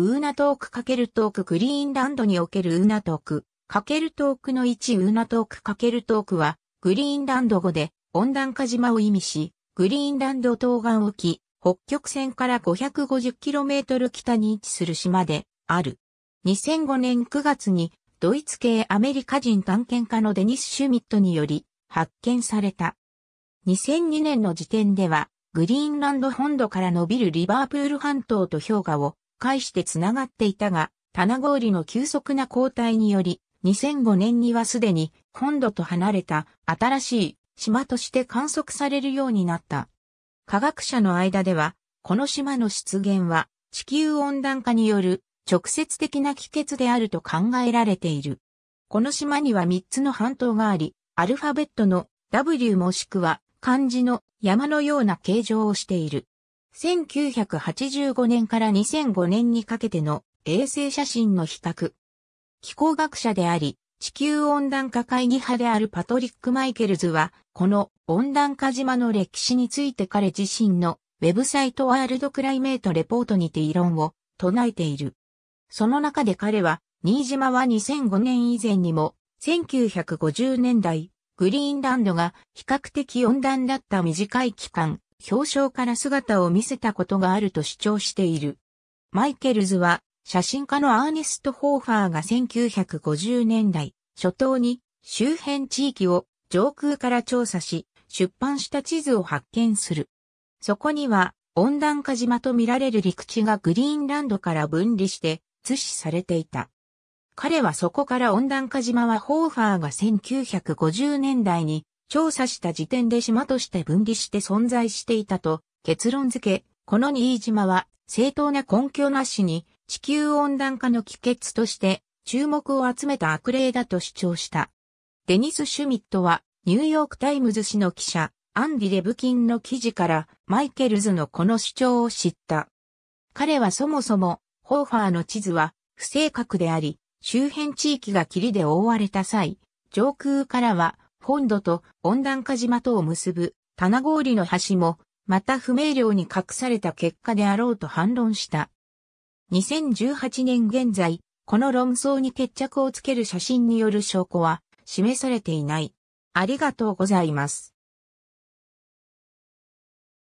ウーナトーク×トークグリーンランドにおけるウーナトーク×トークの1ウーナトーク×トークはグリーンランド語で温暖化島を意味し、グリーンランド東岸沖、北極線から 550km 北に位置する島である。2005年9月にドイツ系アメリカ人探検家のデニス・シュミットにより発見された。2002年の時点ではグリーンランド本土から伸びるリバープール半島と氷河を介して繋がっていたが、棚氷の急速な交代により、2005年にはすでに本土と離れた新しい島として観測されるようになった。科学者の間では、この島の出現は地球温暖化による直接的な帰結であると考えられている。この島には3つの半島があり、アルファベットの W もしくは漢字の山のような形状をしている。1985年から2005年にかけての衛星写真の比較。気候学者であり、地球温暖化会議派であるパトリック・マイケルズは、この温暖化島の歴史について彼自身のウェブサイトワールドクライメートレポートにて異論を唱えている。その中で彼は、新島は2005年以前にも、1950年代、グリーンランドが比較的温暖だった短い期間、表彰から姿を見せたことがあると主張している。マイケルズは、写真家のアーネスト・ホーファーが1950年代初頭に周辺地域を上空から調査し、出版した地図を発見する。そこには温暖化島と見られる陸地がグリーンランドから分離して図示されていた。彼はそこから温暖化島はホーファーが1950年代に調査した時点で島として分離して存在していたと結論付け、この新島は正当な根拠なしに地球温暖化の帰結として注目を集めた悪霊だと主張した。デニス・シュミットはニューヨークタイムズ紙の記者、アンディ・レブキンの記事からマイケルズのこの主張を知った。彼はそもそもホーファーの地図は不正確であり、周辺地域が霧で覆われた際、上空からは本土と温暖化島とを結ぶ棚氷の橋も、また不明瞭に隠された結果であろうと反論した。2018年現在、この論争に決着をつける写真による証拠は示されていない。ありがとうございます。